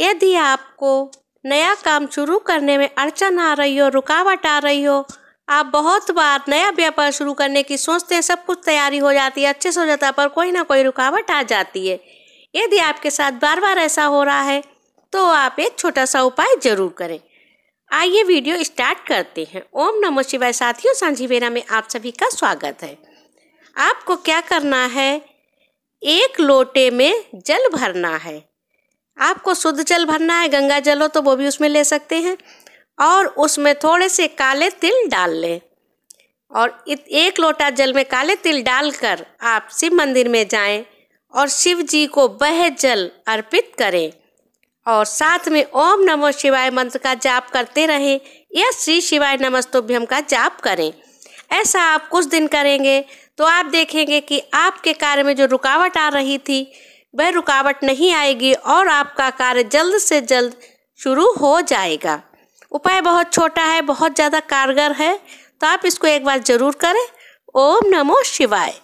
यदि आपको नया काम शुरू करने में अड़चन आ रही हो रुकावट आ रही हो आप बहुत बार नया व्यापार शुरू करने की सोचते हैं सब कुछ तैयारी हो जाती है अच्छे से हो जाता है पर कोई ना कोई रुकावट आ जाती है यदि आपके साथ बार बार ऐसा हो रहा है तो आप एक छोटा सा उपाय जरूर करें आइए वीडियो स्टार्ट करते हैं ओम नमो शिवाय साथियों सांझीवेरा में आप सभी का स्वागत है आपको क्या करना है एक लोटे में जल भरना है आपको शुद्ध जल भरना है गंगा जल हो तो वो भी उसमें ले सकते हैं और उसमें थोड़े से काले तिल डाल लें और एक लोटा जल में काले तिल डालकर आप शिव मंदिर में जाएं और शिव जी को वह जल अर्पित करें और साथ में ओम नमो शिवाय मंत्र का जाप करते रहें या श्री शिवाय नमस्तुभ्यम का जाप करें ऐसा आप कुछ दिन करेंगे तो आप देखेंगे कि आपके कार्य में जो रुकावट आ रही थी वह रुकावट नहीं आएगी और आपका कार्य जल्द से जल्द शुरू हो जाएगा उपाय बहुत छोटा है बहुत ज़्यादा कारगर है तो आप इसको एक बार ज़रूर करें ओम नमो शिवाय